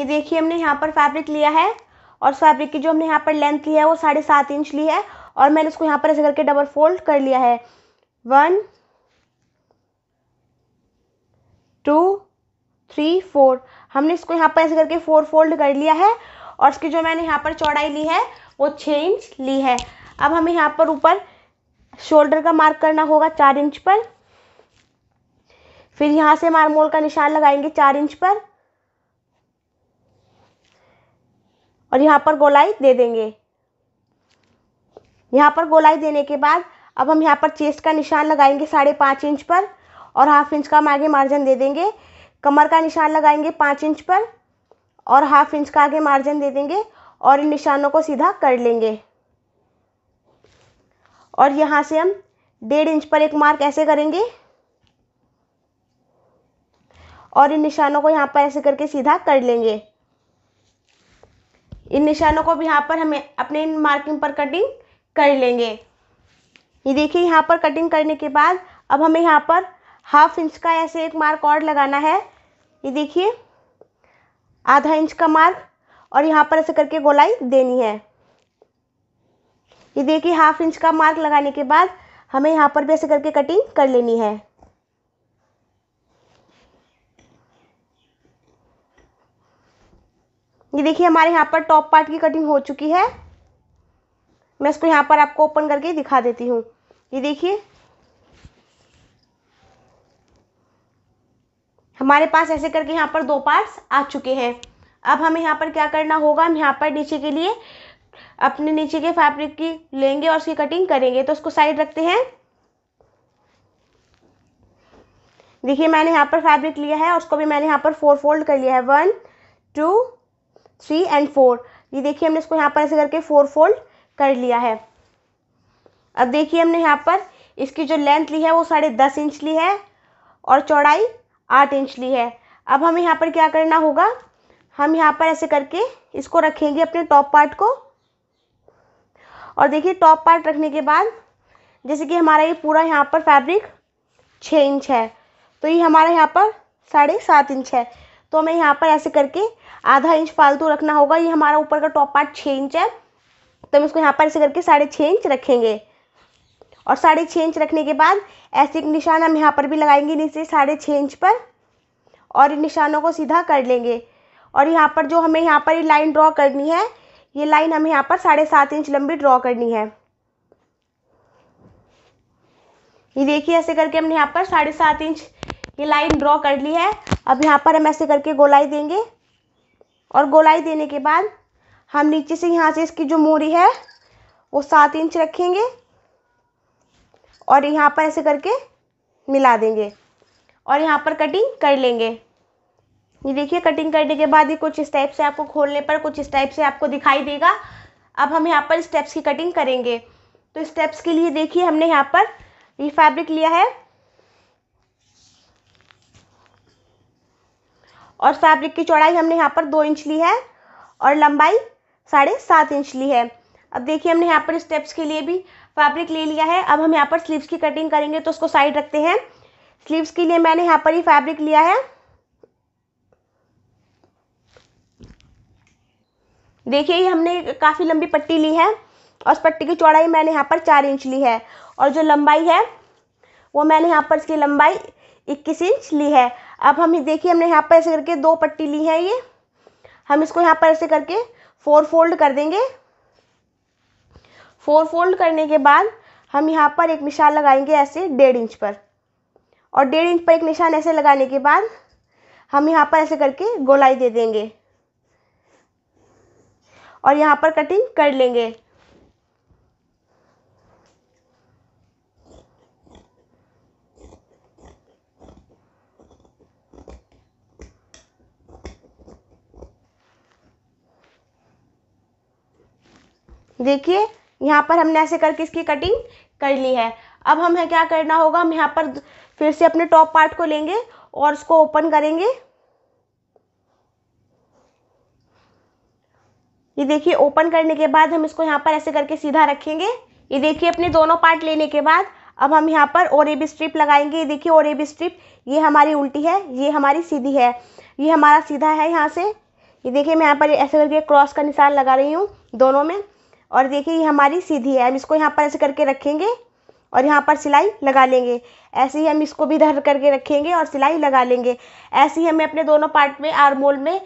ये देखिए हमने यहाँ पर फैब्रिक लिया है और फैब्रिक की जो हमने यहाँ पर लेंथ लिया है वो साढ़े सात इंच ली है और मैंने उसको यहाँ पर ऐसे करके डबल फोल्ड कर लिया है वन टू थ्री फोर हमने इसको यहाँ पर ऐसे करके फोर फोल्ड कर लिया है और इसकी जो मैंने यहाँ पर चौड़ाई ली है वो छः इंच ली है अब हमें यहाँ पर ऊपर शोल्डर का मार्क करना होगा चार इंच पर फिर यहाँ से मारमोल का निशान लगाएंगे चार इंच पर और यहाँ पर गोलाई दे देंगे यहाँ पर गोलाई देने के बाद अब हम यहाँ पर चेस्ट का निशान लगाएंगे साढ़े पाँच इंच पर और हाफ इंच का हम आगे मार्जिन दे देंगे कमर का निशान लगाएंगे पाँच इंच पर और हाफ इंच का आगे मार्जिन दे देंगे और इन निशानों को सीधा कर लेंगे और यहाँ से हम डेढ़ इंच पर एक मार्क ऐसे करेंगे और इन निशानों को यहाँ पर ऐसे करके सीधा कर लेंगे इन निशानों को भी यहाँ पर हमें अपने इन मार्किंग पर कटिंग कर लेंगे ये देखिए यहाँ पर कटिंग करने के बाद अब हमें यहाँ पर हाफ इंच का ऐसे एक मार्क और लगाना है ये देखिए आधा इंच का मार्क और यहाँ पर ऐसे करके गोलाई देनी है ये देखिए हाफ इंच का मार्क लगाने के बाद हमें यहाँ पर भी ऐसे करके कटिंग कर लेनी है ये देखिए हमारे यहाँ पर टॉप पार्ट की कटिंग हो चुकी है मैं इसको यहाँ पर आपको ओपन करके दिखा देती हूँ ये देखिए हमारे पास ऐसे करके यहाँ पर दो पार्ट्स आ चुके हैं अब हमें यहाँ पर क्या करना होगा हम यहाँ पर नीचे के लिए अपने नीचे के फैब्रिक की लेंगे और उसकी कटिंग करेंगे तो उसको साइड रखते हैं देखिए मैंने यहाँ पर फैब्रिक लिया है उसको भी मैंने यहाँ पर फोर फोल्ड कर लिया है one two three and four ये देखिए हमने इसको यहाँ पर ऐसे करके फोर फोल्ड कर लिया है अब देखिए हमने यहाँ पर इसकी जो लेंथ ली है वो साढ़े दस इंच ली है और चौड़ाई आठ इंच ली है अब हमें यहाँ पर क्या करना होगा हम यहाँ पर ऐसे करके इसको रखेंगे अपने टॉप पार्ट को और देखिए टॉप पार्ट रखने के बाद जैसे कि हमारा ये पूरा यहाँ पर फैब्रिक छः इंच है तो ये हमारा यहाँ पर साढ़े सात इंच है तो हमें यहाँ पर ऐसे करके आधा इंच फालतू रखना होगा ये हमारा ऊपर का टॉप पार्ट छः इंच है तो हम इसको यहाँ पर ऐसे करके साढ़े छः इंच रखेंगे और साढ़े छः इंच रखने के बाद ऐसे एक निशान हम यहाँ पर भी लगाएंगे नीचे साढ़े छः इंच पर और इन निशानों को सीधा कर लेंगे और यहाँ पर जो हमें यहाँ पर ये लाइन ड्रॉ करनी है ये लाइन हमें यहाँ पर साढ़े सात इंच लंबी ड्रॉ करनी है ये देखिए ऐसे करके हमने यहाँ पर साढ़े सात इंच ये लाइन ड्रॉ कर ली है अब यहाँ पर हम ऐसे करके गोलाई देंगे और गोलाई देने के बाद हम नीचे से यहाँ से इसकी जो मोरी है वो सात इंच रखेंगे और यहाँ पर ऐसे करके मिला देंगे और यहाँ पर कटिंग कर लेंगे ये देखिए कटिंग करने के बाद ही कुछ इस टाइप से आपको खोलने पर कुछ इस टाइप से आपको दिखाई देगा अब हम यहाँ पर स्टेप्स की कटिंग करेंगे तो स्टेप्स के लिए देखिए हमने यहाँ पर ये फैब्रिक लिया है और फैब्रिक की चौड़ाई हमने यहाँ पर दो इंच ली है और लंबाई साढ़े सात इंच ली है अब देखिए हमने यहाँ पर स्टेप्स के लिए भी फैब्रिक ले लिया है अब हम यहाँ पर स्लीव्स की कटिंग करेंगे तो उसको साइड रखते हैं स्लीव्स के लिए मैंने यहाँ पर ही फैब्रिक लिया है देखिए हमने काफ़ी लंबी पट्टी ली है और उस पट्टी की चौड़ाई मैंने यहाँ पर चार इंच ली है और जो लंबाई है वो मैंने यहाँ पर इसकी लंबाई इक्कीस इंच ली है अब हम देखिए हमने यहाँ पर ऐसे करके दो पट्टी ली है ये हम इसको यहाँ पर ऐसे करके फोर फोल्ड कर देंगे फोर फोल्ड करने के बाद हम यहाँ पर एक निशान लगाएंगे ऐसे डेढ़ इंच पर और डेढ़ इंच पर एक निशान ऐसे लगाने के बाद हम यहाँ पर ऐसे करके गोलाई दे देंगे और यहाँ पर कटिंग कर लेंगे देखिए यहाँ पर हमने ऐसे करके इसकी कटिंग कर ली है अब हमें क्या करना होगा हम यहाँ पर फिर से अपने टॉप पार्ट को लेंगे और उसको ओपन करेंगे ये देखिए ओपन करने के बाद हम इसको यहाँ पर ऐसे करके सीधा रखेंगे ये देखिए अपने दोनों पार्ट लेने के बाद अब हम यहाँ पर और एबी स्ट्रिप लगाएंगे ये देखिए और एबी स्ट्रिप ये हमारी उल्टी है ये हमारी सीधी है ये हमारा सीधा है यहाँ से ये देखिए मैं यहाँ पर ऐसे करके क्रॉस का निशान लगा रही हूँ दोनों में और देखिए ये हमारी सीधी है हम इसको यहाँ पर ऐसे करके रखेंगे और यहाँ पर सिलाई लगा लेंगे ऐसे ही हम इसको भी धर करके रखेंगे और सिलाई लगा लेंगे ऐसे ही हमें अपने दोनों पार्ट में आरमोल में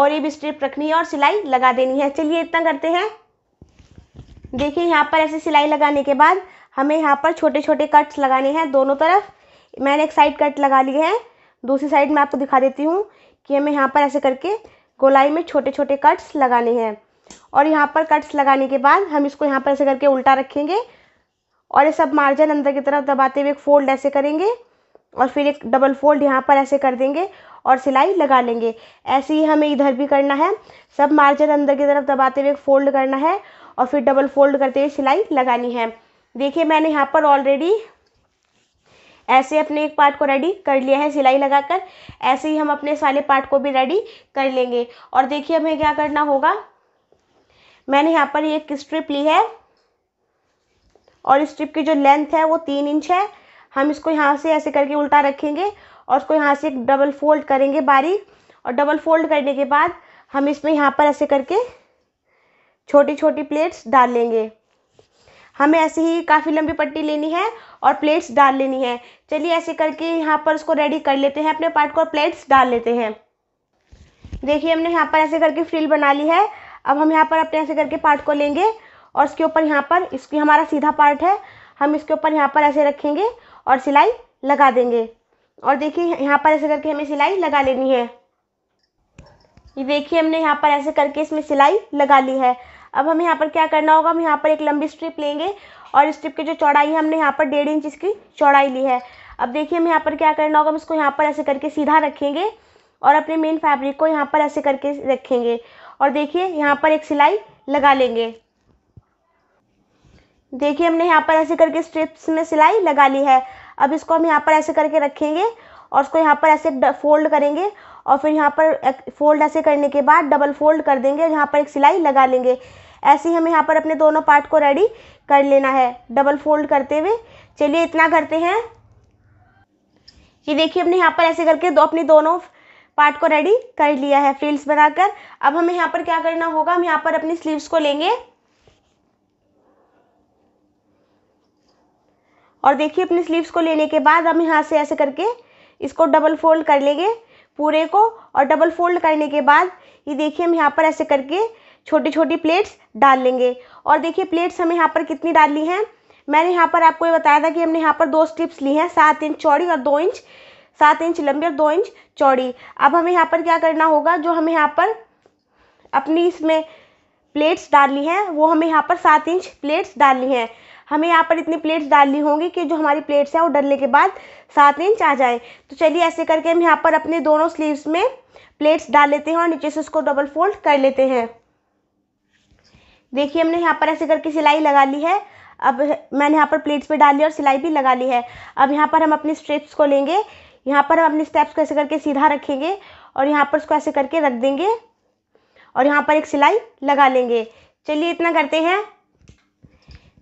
और ये भी स्ट्रिप रखनी है और सिलाई लगा देनी है चलिए इतना करते हैं देखिए यहाँ पर ऐसे सिलाई लगाने के बाद हमें यहाँ पर छोटे छोटे कट्स लगाने हैं दोनों तरफ मैंने एक साइड कट लगा लिए हैं दूसरी साइड मैं आपको दिखा देती हूँ कि हमें यहाँ पर ऐसे करके गोलाई में छोटे छोटे कट्स लगाने हैं और यहाँ पर कट्स लगाने के बाद हम इसको यहाँ पर ऐसे करके उल्टा रखेंगे और ये सब मार्जिन अंदर की तरफ दबाते हुए एक फोल्ड ऐसे करेंगे और फिर एक डबल फोल्ड यहाँ पर ऐसे कर देंगे और सिलाई लगा लेंगे ऐसे ही हमें इधर भी करना है सब मार्जिन अंदर की तरफ दबाते हुए एक फोल्ड करना है और फिर डबल फोल्ड करते हुए सिलाई लगानी है देखिए मैंने यहाँ पर ऑलरेडी ऐसे अपने एक पार्ट को रेडी कर लिया है सिलाई लगाकर ऐसे ही हम अपने सारे पार्ट को भी रेडी कर लेंगे और देखिए हमें क्या करना होगा मैंने यहाँ पर एक स्ट्रिप ली है और स्ट्रिप की जो लेंथ है वो तीन इंच है हम इसको यहाँ से ऐसे करके उल्टा रखेंगे और उसको यहाँ से डबल फोल्ड करेंगे बारीक और डबल फोल्ड करने के बाद हम इसमें यहाँ पर ऐसे करके छोटी छोटी प्लेट्स डाल लेंगे हमें ऐसे ही काफ़ी लंबी पट्टी लेनी है और प्लेट्स डाल लेनी है चलिए ऐसे करके यहाँ पर उसको रेडी कर लेते हैं अपने पार्ट को प्लेट्स डाल लेते हैं देखिए हमने यहाँ पर ऐसे करके फ्रिल बना ली है अब हम यहाँ पर अपने ऐसे करके पार्ट को लेंगे और इसके ऊपर यहाँ पर इसकी हमारा सीधा पार्ट है हम इसके ऊपर यहाँ पर ऐसे रखेंगे और सिलाई लगा देंगे और देखिए यहाँ पर ऐसे करके हमें सिलाई लगा लेनी है ये देखिए हमने यहाँ पर ऐसे करके इसमें सिलाई लगा ली है अब हमें यहाँ पर क्या करना होगा हम यहाँ पर एक लंबी स्ट्रिप लेंगे और स्ट्रिप की जो चौड़ाई है हमने यहाँ पर डेढ़ इंच इसकी चौड़ाई ली है अब देखिए हमें यहाँ पर क्या करना होगा हम इसको यहाँ पर ऐसे करके सीधा रखेंगे और अपने मेन फैब्रिक को यहाँ पर ऐसे करके रखेंगे और देखिए यहाँ पर एक सिलाई लगा लेंगे देखिए हमने यहाँ पर ऐसे करके स्ट्रिप्स में सिलाई लगा ली है अब इसको हम यहाँ पर ऐसे करके रखेंगे और उसको यहाँ पर ऐसे फोल्ड करेंगे और फिर यहाँ पर फोल्ड ऐसे करने के बाद डबल फोल्ड कर देंगे और यहाँ पर एक सिलाई लगा लेंगे ऐसे ही हमें यहाँ पर अपने दोनों पार्ट को रेडी कर लेना है डबल फोल्ड करते हुए चलिए इतना करते हैं ये देखिए हमने यहाँ पर ऐसे करके दो अपनी दोनों पार्ट को रेडी कर लिया है फ्रिल्स बनाकर अब हमें यहाँ पर क्या करना होगा हम यहाँ पर अपनी स्लीव्स को लेंगे और देखिए अपनी स्लीव्स को लेने के बाद हम यहाँ से ऐसे करके इसको डबल फोल्ड कर लेंगे पूरे को और डबल फोल्ड करने के बाद ये देखिए हम यहाँ पर ऐसे करके छोटी छोटी प्लेट्स डाल लेंगे और देखिए प्लेट्स हमें यहाँ पर कितनी ली है मैंने यहाँ पर आपको ये बताया था कि हमने यहाँ पर दो स्ट्रिप्स ली हैं सात इंच चौड़ी और दो इंच सात इंच लंबी और दो इंच चौड़ी अब हमें यहाँ पर क्या करना होगा जो हमें यहाँ पर अपनी इसमें प्लेट्स डालनी है वो हमें यहाँ पर सात इंच प्लेट्स डालनी है हमें यहाँ पर इतनी प्लेट्स डालनी होंगी कि जो हमारी प्लेट्स हैं वो डलने के बाद सात इंच आ जाए तो चलिए ऐसे करके हम यहाँ पर अपने दोनों स्लीव्स में प्लेट्स डाल लेते हैं और नीचे से उसको डबल फोल्ड कर लेते हैं देखिए हमने यहाँ पर ऐसे करके सिलाई लगा ली है अब मैंने यहाँ पर प्लेट्स पर डाली और सिलाई भी लगा ली है अब यहाँ पर हम अपनी स्ट्रिप्स को लेंगे यहाँ पर हम अपने स्टेप्स को ऐसे करके सीधा रखेंगे और यहाँ पर उसको ऐसे करके रख देंगे और यहाँ पर एक सिलाई लगा लेंगे चलिए इतना करते हैं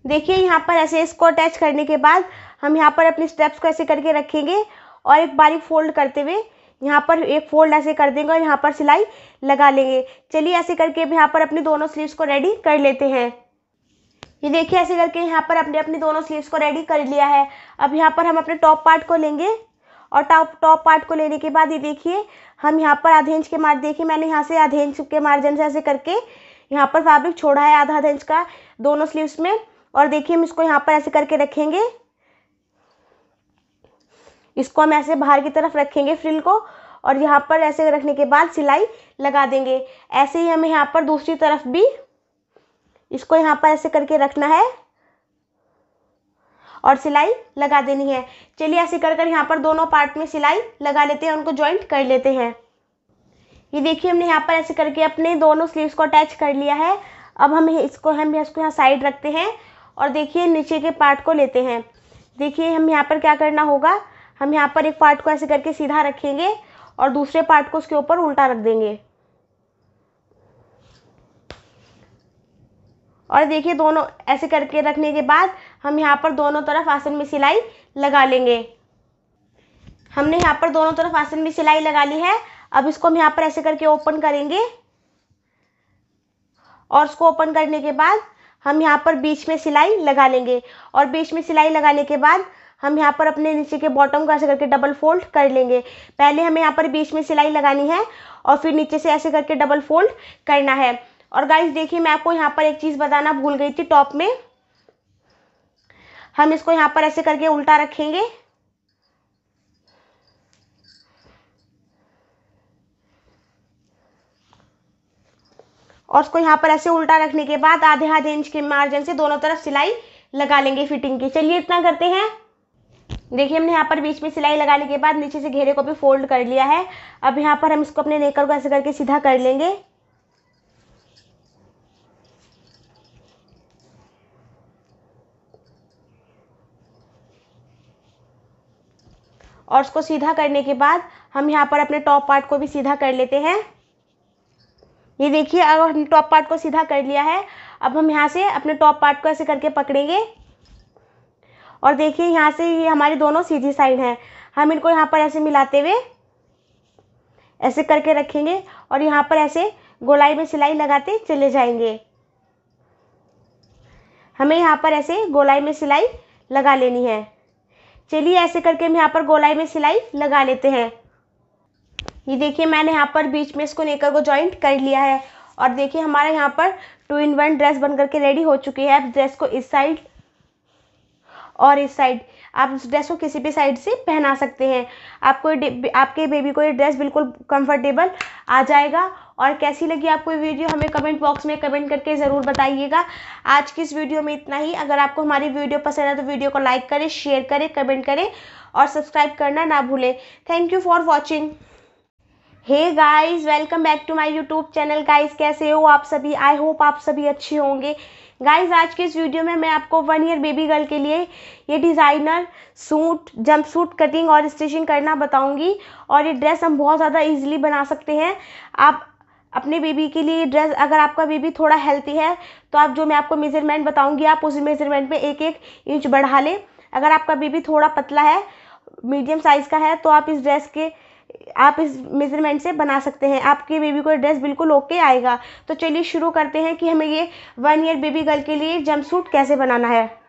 देखिए यहाँ पर ऐसे इसको अटैच करने के बाद हम यहाँ पर अपने स्टेप्स को ऐसे करके रखेंगे और एक बारी फोल्ड करते हुए यहाँ पर एक फोल्ड ऐसे कर देंगे और यहाँ पर सिलाई लगा लेंगे चलिए ऐसे करके अब यहाँ पर अपने दोनों स्लीव्स को रेडी कर लेते हैं ये देखिए ऐसे करके यहाँ पर अपने अपने दोनों स्लीव्स को रेडी कर लिया है अब यहाँ पर हम अपने टॉप पार्ट को लेंगे और टॉप टॉप पार्ट को लेने के बाद ये देखिए हम यहाँ पर आधे इंच के मार्ज देखिए मैंने यहाँ से आधे इंच के मार्जिन से ऐसे करके यहाँ पर फैब्रिक छोड़ा है आधा आधा इंच का दोनों स्लीव्स में और देखिए हम इसको यहाँ पर ऐसे करके रखेंगे इसको हम ऐसे बाहर की तरफ रखेंगे फ्रिल को और यहाँ पर ऐसे रखने के बाद सिलाई लगा देंगे ऐसे ही हमें यहाँ पर दूसरी तरफ भी इसको यहाँ पर ऐसे करके रखना है और सिलाई लगा देनी है चलिए ऐसे कर कर यहाँ पर दोनों पार्ट में सिलाई लगा लेते हैं उनको ज्वाइंट कर लेते हैं ये देखिए हमने यहाँ पर ऐसे करके अपने दोनों स्लीव्स को अटैच कर लिया है अब हम इसको हम इसको यहाँ साइड रखते हैं और देखिए नीचे के पार्ट को लेते हैं देखिए हम यहाँ पर क्या करना होगा हम यहाँ पर एक पार्ट को ऐसे करके सीधा रखेंगे और दूसरे पार्ट को उसके ऊपर उल्टा रख देंगे और देखिए दोनों ऐसे करके रखने के बाद हम यहाँ पर दोनों तरफ आसन में सिलाई लगा लेंगे हमने यहाँ पर दोनों तरफ आसन में सिलाई लगा ली है अब इसको हम यहाँ पर ऐसे करके ओपन करेंगे और उसको ओपन करने के बाद हम यहाँ पर बीच में सिलाई लगा लेंगे और बीच में सिलाई लगाने के बाद हम यहाँ पर अपने नीचे के बॉटम को ऐसे करके डबल फोल्ड कर लेंगे पहले हमें यहाँ पर बीच में सिलाई लगानी है और फिर नीचे से ऐसे करके डबल फोल्ड करना है और गाइस देखिए मैं आपको यहाँ पर एक चीज़ बताना भूल गई थी टॉप में हम इसको यहाँ पर ऐसे करके उल्टा रखेंगे और उसको यहाँ पर ऐसे उल्टा रखने के बाद आधे आधे इंच के मार्जिन से दोनों तरफ सिलाई लगा लेंगे फिटिंग की चलिए इतना करते हैं देखिए हमने यहाँ पर बीच में सिलाई लगाने के बाद नीचे से घेरे को भी फोल्ड कर लिया है अब यहाँ पर हम इसको अपने नेकर को ऐसे करके सीधा कर लेंगे और उसको सीधा करने के बाद हम यहाँ पर अपने टॉप पार्ट को भी सीधा कर लेते हैं ये देखिए अब हम टॉप पार्ट को सीधा कर लिया है अब हम यहाँ से अपने टॉप पार्ट को ऐसे करके पकड़ेंगे और देखिए यहाँ से ये हमारी दोनों सीधी साइड हैं हम इनको यहाँ पर ऐसे मिलाते हुए ऐसे करके रखेंगे और यहाँ पर ऐसे गोलाई में सिलाई लगाते चले जाएंगे हमें यहाँ पर ऐसे गोलाई में सिलाई लगा लेनी है चलिए ऐसे करके हम यहाँ पर गोलाई में सिलाई लगा लेते हैं ये देखिए मैंने यहाँ पर बीच में इसको नेकर को ज्वाइंट कर लिया है और देखिए हमारे यहाँ पर टू इन वन ड्रेस बन करके रेडी हो चुकी है ड्रेस को इस साइड और इस साइड आप उस ड्रेस को किसी भी साइड से पहना सकते हैं आपको आपके बेबी को ये ड्रेस बिल्कुल कंफर्टेबल आ जाएगा और कैसी लगी आपको ये वीडियो हमें कमेंट बॉक्स में कमेंट करके ज़रूर बताइएगा आज की इस वीडियो में इतना ही अगर आपको हमारी वीडियो पसंद आए तो वीडियो को लाइक करें शेयर करें कमेंट करें और सब्सक्राइब करना ना भूलें thank you for watching hey guys welcome back to my YouTube channel guys कैसे हो आप सभी आई होप आप सभी अच्छे होंगे गाइस आज के इस वीडियो में मैं आपको वन ईयर बेबी गर्ल के लिए ये designer suit jumpsuit cutting और स्टिचिंग करना बताऊंगी और ये ड्रेस हम बहुत ज़्यादा इजीली बना सकते हैं आप अपने बेबी के लिए ड्रेस अगर आपका बेबी थोड़ा हेल्थी है तो आप जो मैं आपको मेज़रमेंट बताऊंगी आप उस मेज़रमेंट में एक एक इंच बढ़ा लें अगर आपका बेबी थोड़ा पतला है मीडियम साइज़ का है तो आप इस ड्रेस के आप इस मेज़रमेंट से बना सकते हैं आपके बेबी को ड्रेस बिल्कुल ओके आएगा तो चलिए शुरू करते हैं कि हमें ये वन ईयर बेबी गर्ल के लिए जंप सूट कैसे बनाना है